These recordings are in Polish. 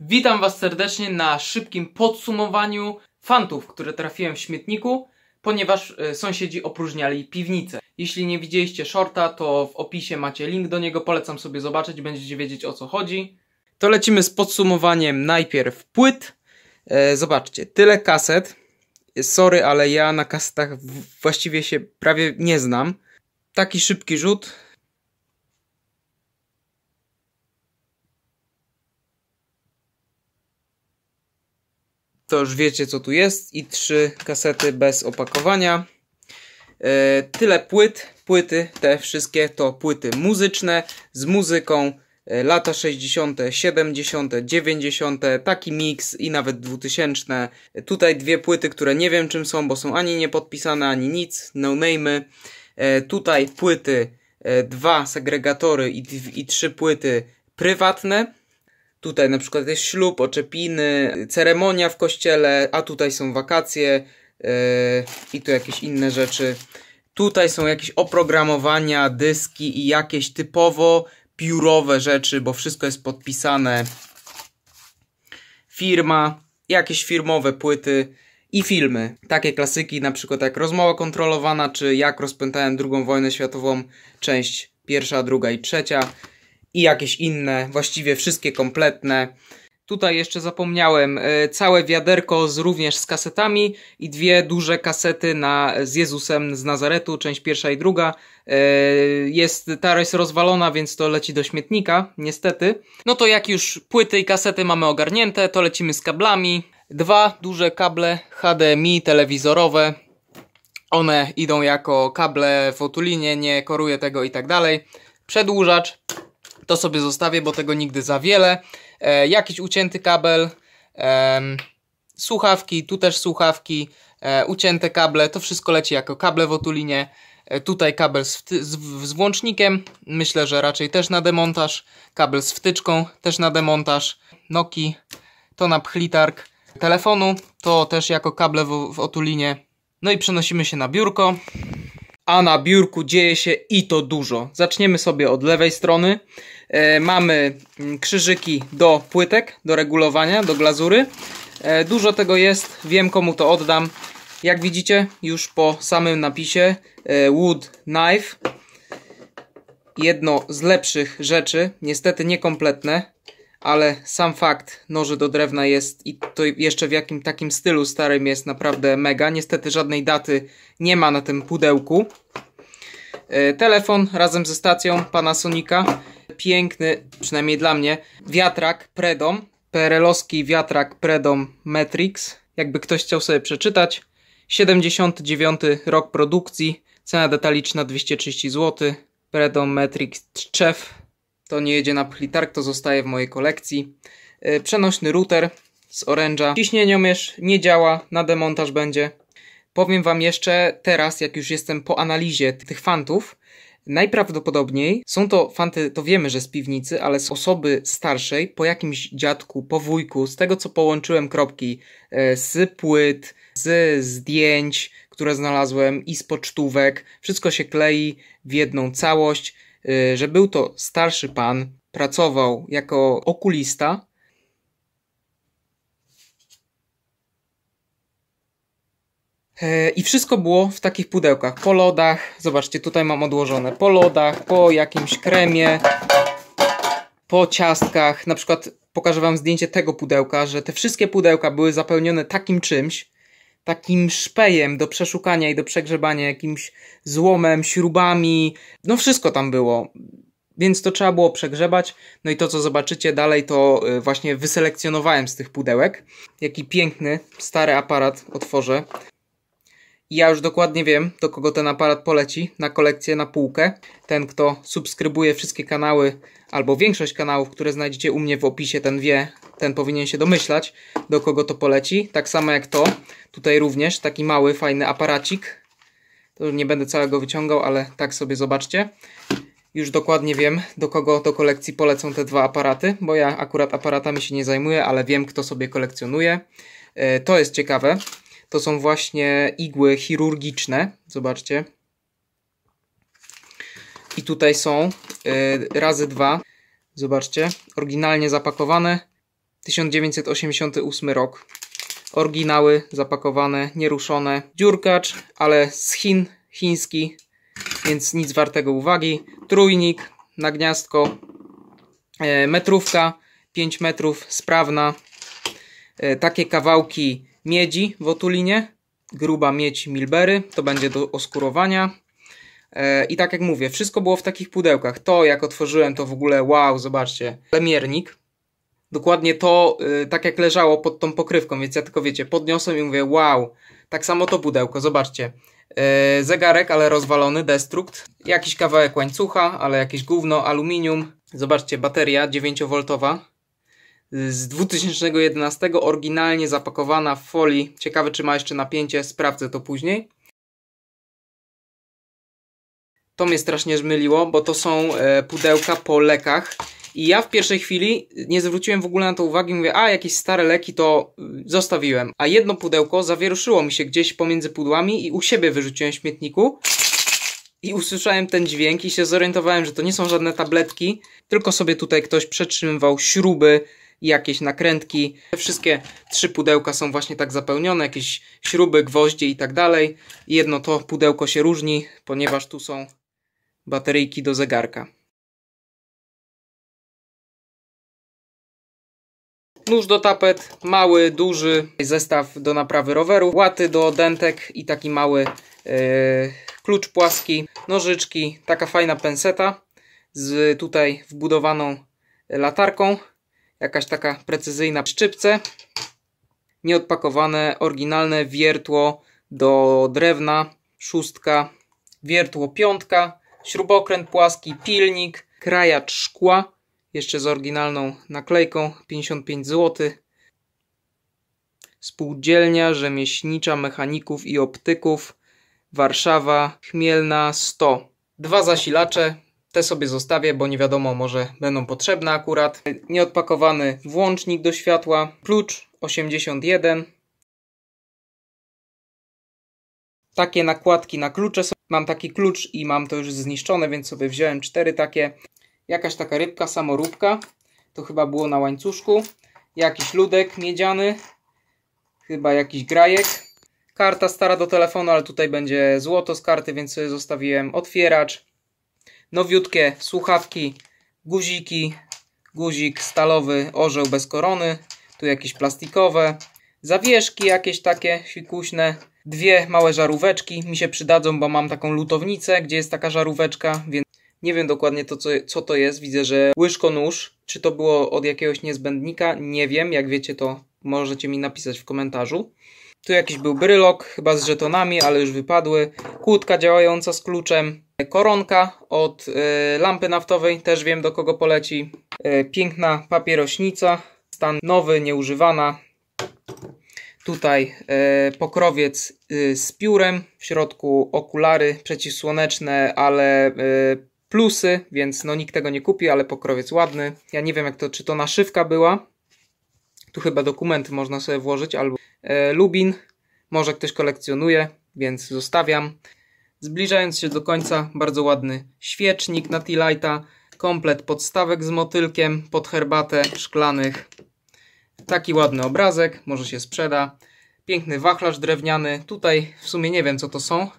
Witam Was serdecznie na szybkim podsumowaniu fantów, które trafiłem w śmietniku, ponieważ e, sąsiedzi opróżniali piwnicę. Jeśli nie widzieliście shorta, to w opisie macie link do niego, polecam sobie zobaczyć, będziecie wiedzieć o co chodzi. To lecimy z podsumowaniem najpierw płyt. E, zobaczcie, tyle kaset. Sorry, ale ja na kasetach właściwie się prawie nie znam. Taki szybki rzut to już wiecie co tu jest i trzy kasety bez opakowania. E, tyle płyt, płyty te wszystkie to płyty muzyczne z muzyką e, lata 60., 70., 90., taki miks i nawet 2000. Tutaj dwie płyty, które nie wiem czym są, bo są ani niepodpisane, ani nic, no name'y. E, tutaj płyty, dwa segregatory i, i trzy płyty prywatne Tutaj na przykład jest ślub, oczepiny, ceremonia w kościele, a tutaj są wakacje yy, i tu jakieś inne rzeczy. Tutaj są jakieś oprogramowania, dyski i jakieś typowo piórowe rzeczy, bo wszystko jest podpisane. Firma, jakieś firmowe płyty i filmy. Takie klasyki na przykład jak Rozmowa kontrolowana, czy Jak rozpętałem II wojnę światową, część pierwsza, druga i trzecia i jakieś inne, właściwie wszystkie kompletne. Tutaj jeszcze zapomniałem, e, całe wiaderko z, również z kasetami i dwie duże kasety na, z Jezusem z Nazaretu, część pierwsza i druga. E, jest, ta jest rozwalona, więc to leci do śmietnika, niestety. No to jak już płyty i kasety mamy ogarnięte, to lecimy z kablami. Dwa duże kable HDMI telewizorowe. One idą jako kable w otulinie, nie koruję tego i tak dalej. Przedłużacz, to sobie zostawię, bo tego nigdy za wiele. E, jakiś ucięty kabel, e, słuchawki, tu też słuchawki, e, ucięte kable, to wszystko leci jako kable w otulinie. E, tutaj kabel z, z, z, włącznikiem, myślę, że raczej też na demontaż. Kabel z wtyczką, też na demontaż. Noki, to na pchlitark telefonu, to też jako kable w, w otulinie. No i przenosimy się na biurko a na biurku dzieje się i to dużo. Zaczniemy sobie od lewej strony. E, mamy mm, krzyżyki do płytek, do regulowania, do glazury. E, dużo tego jest, wiem komu to oddam. Jak widzicie, już po samym napisie e, Wood Knife jedno z lepszych rzeczy, niestety niekompletne ale sam fakt noży do drewna jest i to jeszcze w jakim takim stylu starym jest naprawdę mega. Niestety żadnej daty nie ma na tym pudełku. E, telefon razem ze stacją Sonika. Piękny, przynajmniej dla mnie, wiatrak Predom. PRL-owski wiatrak Predom Matrix. Jakby ktoś chciał sobie przeczytać. 79 rok produkcji. Cena detaliczna 230 zł. Predom Matrix Chef to nie jedzie na targ, to zostaje w mojej kolekcji. E, przenośny router z oręża. Ciśnieniomierz nie działa, na demontaż będzie. Powiem Wam jeszcze teraz, jak już jestem po analizie tych fantów, Najprawdopodobniej są to fanty, to wiemy, że z piwnicy, ale z osoby starszej, po jakimś dziadku, po wujku, z tego co połączyłem kropki, e, z płyt, z zdjęć, które znalazłem i z pocztówek, wszystko się klei w jedną całość. Y, że był to starszy pan, pracował jako okulista. E, I wszystko było w takich pudełkach, po lodach. Zobaczcie, tutaj mam odłożone po lodach, po jakimś kremie, po ciastkach. Na przykład pokażę Wam zdjęcie tego pudełka, że te wszystkie pudełka były zapełnione takim czymś, takim szpejem do przeszukania i do przegrzebania, jakimś złomem, śrubami, no wszystko tam było. Więc to trzeba było przegrzebać. No i to, co zobaczycie dalej, to y, właśnie wyselekcjonowałem z tych pudełek. Jaki piękny, stary aparat otworzę ja już dokładnie wiem, do kogo ten aparat poleci na kolekcję, na półkę. Ten, kto subskrybuje wszystkie kanały albo większość kanałów, które znajdziecie u mnie w opisie, ten wie, ten powinien się domyślać, do kogo to poleci. Tak samo jak to, tutaj również taki mały, fajny aparacik. To nie będę całego wyciągał, ale tak sobie zobaczcie. Już dokładnie wiem, do kogo do kolekcji polecą te dwa aparaty, bo ja akurat aparatami się nie zajmuję, ale wiem, kto sobie kolekcjonuje. E, to jest ciekawe to są właśnie igły chirurgiczne. Zobaczcie. I tutaj są e, razy dwa. Zobaczcie, oryginalnie zapakowane. 1988 rok. Oryginały zapakowane, nieruszone. Dziurkacz, ale z Chin, chiński, więc nic wartego uwagi. Trójnik na gniazdko. E, metrówka 5 metrów, sprawna. E, takie kawałki miedzi w otulinie, gruba miedź Milbery, to będzie do oskurowania. E, I tak jak mówię, wszystko było w takich pudełkach. To jak otworzyłem to w ogóle, wow, zobaczcie, lemiernik. Dokładnie to, y, tak jak leżało pod tą pokrywką, więc ja tylko wiecie, podniosłem i mówię, wow, tak samo to pudełko, zobaczcie. E, zegarek, ale rozwalony, destrukt. Jakiś kawałek łańcucha, ale jakieś gówno, aluminium. Zobaczcie, bateria 9V z 2011, oryginalnie zapakowana w folii. Ciekawe, czy ma jeszcze napięcie, sprawdzę to później. To mnie strasznie zmyliło, bo to są e, pudełka po lekach. I ja w pierwszej chwili nie zwróciłem w ogóle na to uwagi, mówię, a jakieś stare leki to zostawiłem. A jedno pudełko zawieruszyło mi się gdzieś pomiędzy pudłami i u siebie wyrzuciłem w śmietniku. I usłyszałem ten dźwięk i się zorientowałem, że to nie są żadne tabletki, tylko sobie tutaj ktoś przetrzymywał śruby, jakieś nakrętki. Te wszystkie trzy pudełka są właśnie tak zapełnione, jakieś śruby, gwoździe i tak dalej. Jedno to pudełko się różni, ponieważ tu są bateryjki do zegarka. Nóż do tapet, mały, duży, zestaw do naprawy roweru, łaty do dentek i taki mały yy, klucz płaski, nożyczki, taka fajna penseta z tutaj wbudowaną latarką jakaś taka precyzyjna szczypce. Nieodpakowane, oryginalne wiertło do drewna, szóstka, wiertło piątka, śrubokręt płaski, pilnik, krajacz szkła, jeszcze z oryginalną naklejką, 55 zł. Spółdzielnia Rzemieślnicza Mechaników i Optyków Warszawa Chmielna 100. Dwa zasilacze, te sobie zostawię, bo nie wiadomo, może będą potrzebne akurat. Nieodpakowany włącznik do światła, klucz 81. Takie nakładki na klucze są. Mam taki klucz i mam to już zniszczone, więc sobie wziąłem cztery takie. Jakaś taka rybka, samoróbka. To chyba było na łańcuszku. Jakiś ludek miedziany. Chyba jakiś grajek. Karta stara do telefonu, ale tutaj będzie złoto z karty, więc sobie zostawiłem otwieracz nowiutkie słuchawki, guziki, guzik stalowy, orzeł bez korony, tu jakieś plastikowe, zawieszki jakieś takie sikuśne, dwie małe żaróweczki mi się przydadzą, bo mam taką lutownicę, gdzie jest taka żaróweczka, więc nie wiem dokładnie to, co, co to jest. Widzę, że łyżko nóż, czy to było od jakiegoś niezbędnika, nie wiem. Jak wiecie, to możecie mi napisać w komentarzu. Tu jakiś był brylok, chyba z żetonami, ale już wypadły. Kłódka działająca z kluczem, Koronka od e, lampy naftowej, też wiem do kogo poleci. E, piękna papierośnica, stan nowy, nieużywana. Tutaj e, pokrowiec z piórem, w środku okulary przeciwsłoneczne, ale plusy, więc no nikt tego nie kupi, ale pokrowiec ładny. Ja nie wiem, jak to, czy to naszywka była. Tu chyba dokumenty można sobie włożyć, albo Lubin. Może ktoś kolekcjonuje, więc zostawiam. Zbliżając się do końca, bardzo ładny świecznik na T-Lighta, komplet podstawek z motylkiem pod herbatę szklanych. Taki ładny obrazek, może się sprzeda. Piękny wachlarz drewniany, tutaj w sumie nie wiem co to są.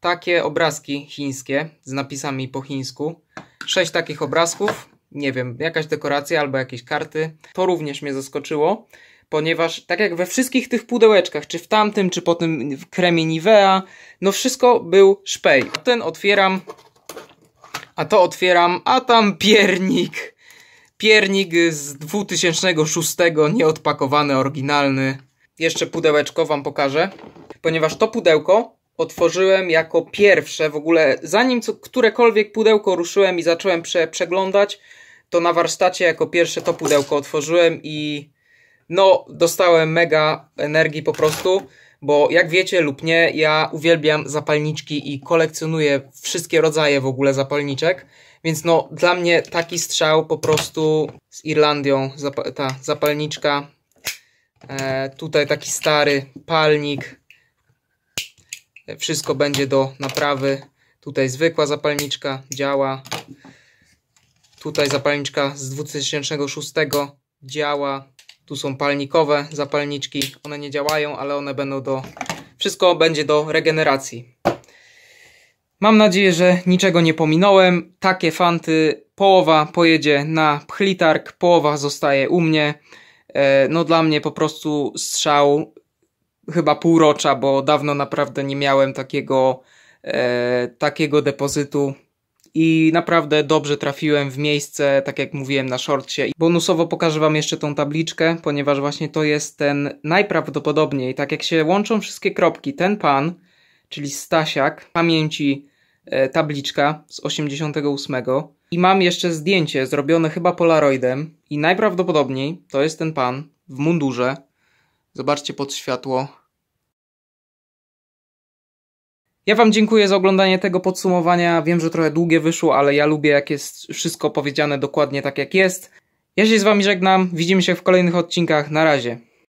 Takie obrazki chińskie z napisami po chińsku. Sześć takich obrazków, nie wiem, jakaś dekoracja albo jakieś karty. To również mnie zaskoczyło ponieważ tak jak we wszystkich tych pudełeczkach, czy w tamtym, czy po tym kremie Nivea, no wszystko był szpej. Ten otwieram, a to otwieram, a tam piernik. Piernik z 2006, nieodpakowany, oryginalny. Jeszcze pudełeczko wam pokażę, ponieważ to pudełko otworzyłem jako pierwsze w ogóle, zanim co, którekolwiek pudełko ruszyłem i zacząłem prze, przeglądać, to na warsztacie jako pierwsze to pudełko otworzyłem i no, dostałem mega energii po prostu, bo jak wiecie lub nie, ja uwielbiam zapalniczki i kolekcjonuję wszystkie rodzaje w ogóle zapalniczek. Więc no, dla mnie taki strzał po prostu z Irlandią, zap ta zapalniczka. E, tutaj taki stary palnik. wszystko będzie do naprawy. Tutaj zwykła zapalniczka działa. Tutaj zapalniczka z 2006 działa. Tu są palnikowe zapalniczki. One nie działają, ale one będą do... Wszystko będzie do regeneracji. Mam nadzieję, że niczego nie pominąłem. Takie fanty połowa pojedzie na pchlitark, połowa zostaje u mnie. E, no dla mnie po prostu strzał chyba półrocza, bo dawno naprawdę nie miałem takiego, e, takiego depozytu i naprawdę dobrze trafiłem w miejsce, tak jak mówiłem na shortcie. Bonusowo pokażę Wam jeszcze tą tabliczkę, ponieważ właśnie to jest ten najprawdopodobniej, tak jak się łączą wszystkie kropki, ten pan, czyli Stasiak, pamięci e, tabliczka z 88 i mam jeszcze zdjęcie zrobione chyba polaroidem i najprawdopodobniej to jest ten pan w mundurze. Zobaczcie pod światło ja Wam dziękuję za oglądanie tego podsumowania. Wiem, że trochę długie wyszło, ale ja lubię, jak jest wszystko powiedziane dokładnie tak, jak jest. Ja się z Wami żegnam. Widzimy się w kolejnych odcinkach. Na razie.